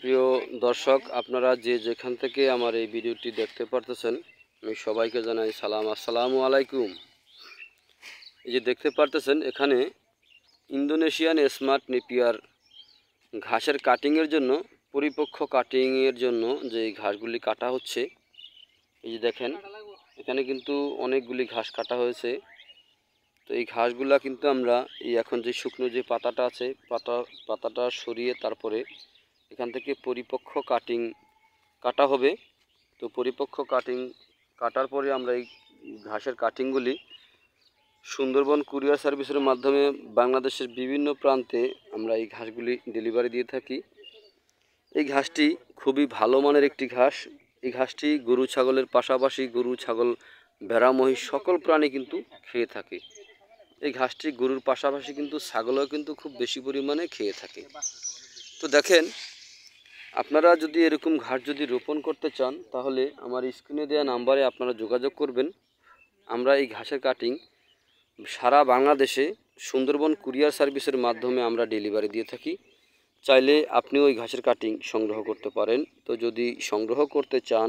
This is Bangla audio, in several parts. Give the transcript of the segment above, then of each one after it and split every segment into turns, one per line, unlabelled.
প্রিয় দর্শক আপনারা যে যেখান থেকে আমার এই ভিডিওটি দেখতে পারতেছেন আমি সবাইকে জানাই সালাম আসসালামু আলাইকুম এই যে দেখতে পারতেছেন এখানে ইন্দোনেশিয়ান স্মার্ট নেপিয়ার ঘাসের কাটিংয়ের জন্য পরিপক্ষ কাটিংয়ের জন্য যে ঘাসগুলি কাটা হচ্ছে এই যে দেখেন এখানে কিন্তু অনেকগুলি ঘাস কাটা হয়েছে তো এই ঘাসগুলা কিন্তু আমরা এই এখন যে শুকনো যে পাতাটা আছে পাতা পাতাটা সরিয়ে তারপরে এখান থেকে পরিপক্ষ কাটিং কাটা হবে তো পরিপক্ষ কাটিং কাটার পরে আমরা এই ঘাসের কাটিংগুলি সুন্দরবন কুরিয়ার সার্ভিসের মাধ্যমে বাংলাদেশের বিভিন্ন প্রান্তে আমরা এই ঘাসগুলি ডেলিভারি দিয়ে থাকি এই ঘাসটি খুবই ভালো মানের একটি ঘাস এই ঘাসটি গরু ছাগলের পাশাপাশি গরু ছাগল ভেড়া মহিষ সকল প্রাণী কিন্তু খেয়ে থাকে এই ঘাসটি গরুর পাশাপাশি কিন্তু ছাগলও কিন্তু খুব বেশি পরিমাণে খেয়ে থাকে তো দেখেন আপনারা যদি এরকম ঘাট যদি রোপণ করতে চান তাহলে আমার স্ক্রিনে দেওয়া নাম্বারে আপনারা যোগাযোগ করবেন আমরা এই ঘাসের কাটিং সারা বাংলাদেশে সুন্দরবন কুরিয়ার সার্ভিসের মাধ্যমে আমরা ডেলিভারি দিয়ে থাকি চাইলে আপনি ওই ঘাসের কাটিং সংগ্রহ করতে পারেন তো যদি সংগ্রহ করতে চান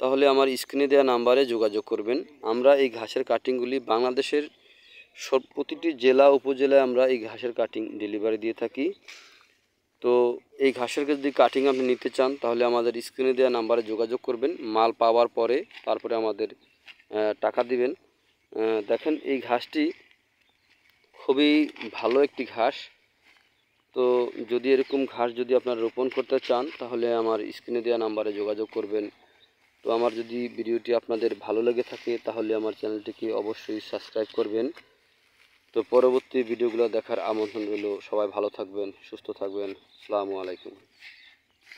তাহলে আমার স্ক্রিনে দেওয়া নাম্বারে যোগাযোগ করবেন আমরা এই ঘাসের কাটিংগুলি বাংলাদেশের প্রতিটি জেলা উপজেলায় আমরা এই ঘাসের কাটিং ডেলিভারি দিয়ে থাকি তো এই ঘাসের যদি কাটিং আপনি নিতে চান তাহলে আমাদের স্ক্রিনে দেওয়া নাম্বারে যোগাযোগ করবেন মাল পাওয়ার পরে তারপরে আমাদের টাকা দিবেন দেখেন এই ঘাসটি খুবই ভালো একটি ঘাস তো যদি এরকম ঘাস যদি আপনারা রোপণ করতে চান তাহলে আমার স্ক্রিনে দেওয়া নাম্বারে যোগাযোগ করবেন তো আমার যদি ভিডিওটি আপনাদের ভালো লেগে থাকে তাহলে আমার চ্যানেলটিকে অবশ্যই সাবস্ক্রাইব করবেন তো পরবর্তী ভিডিওগুলো দেখার আমন্ত্রণ রইল সবাই ভালো থাকবেন সুস্থ থাকবেন সালাম আলাইকুম